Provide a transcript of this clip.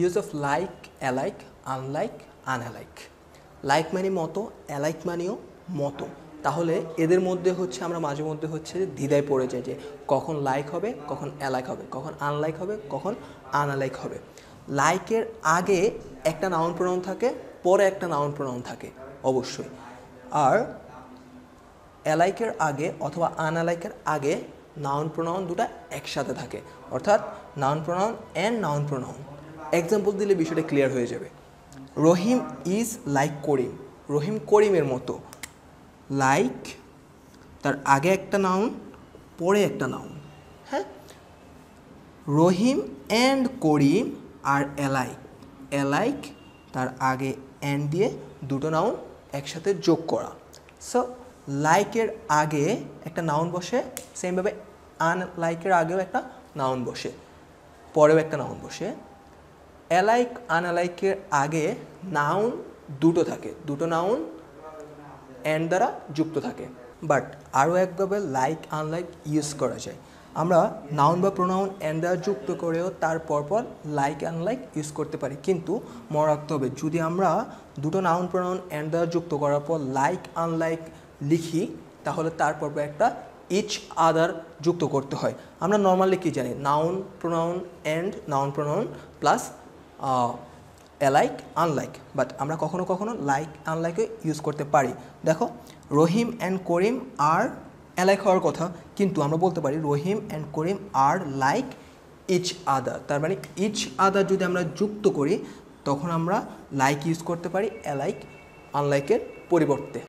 use of like alike unlike unalike like মানে মতো alike মানেও মতো তাহলে এদের মধ্যে হচ্ছে আমরা মাঝে মধ্যে হচ্ছে যে দ্বিধায় পড়ে যাই যে কখন লাইক হবে কখন অ্যালাইক হবে কখন আনলাইক হবে কখন আনালাইক হবে লাইকের আগে একটা নাউন প্রণাম থাকে পরে একটা নাউন প্রণাম থাকে অবশ্যই আর অ্যালাইকের আগে অথবা আনালাইকের আগে নাউন প্রণাম দুটা একসাথে থাকে অর্থাৎ নাউন প্রণাম অ্যান্ড নাউন প্রণাম এক্সাম্পল দিলে বিষয়টা ক্লিয়ার হয়ে যাবে রহিম ইজ লাইক করিম রহিম করিমের মতো লাইক তার আগে একটা নাউন পরে একটা নাউন হ্যাঁ রহিম অ্যান্ড করিম আর অ্যালাইক অ্যালাইক তার আগে অ্যান্ড দিয়ে দুটো নাউন একসাথে যোগ করা সো লাইকের আগে একটা নাউন বসে সেমভাবে আন লাইকের আগেও একটা নাউন বসে পরেও একটা নাউন বসে অ্যালাইক আনালাইকের আগে নাউন দুটো থাকে দুটো নাউন অ্যান্ড দ্বারা যুক্ত থাকে বাট আরও একভাবে লাইক আনলাইক ইউজ করা যায় আমরা নাউন বা প্রোনাউন অ্যান্ড দ্বারা যুক্ত করেও তার পর লাইক আনলাইক ইউজ করতে পারি কিন্তু মনে রাখতে হবে যদি আমরা দুটো নাউন প্রোনাউন অ্যান্ড দ্বারা যুক্ত করার পর লাইক আনলাইক লিখি তাহলে তার পর একটা ইচ আদার যুক্ত করতে হয় আমরা নর্মালি কী জানি noun pronoun and noun pronoun plus alike unlike but আমরা কখনো কখনো লাইক আনলাইকও ইউজ করতে পারি দেখো রহিম অ্যান্ড করিম আর অ্যালাইক হওয়ার কথা কিন্তু আমরা বলতে পারি রহিম অ্যান্ড করিম আর লাইক ইচ আদার তার মানে ইচ আদার যদি আমরা যুক্ত করি তখন আমরা লাইক ইউজ করতে পারি অ্যালাইক আনলাইকের পরিবর্তে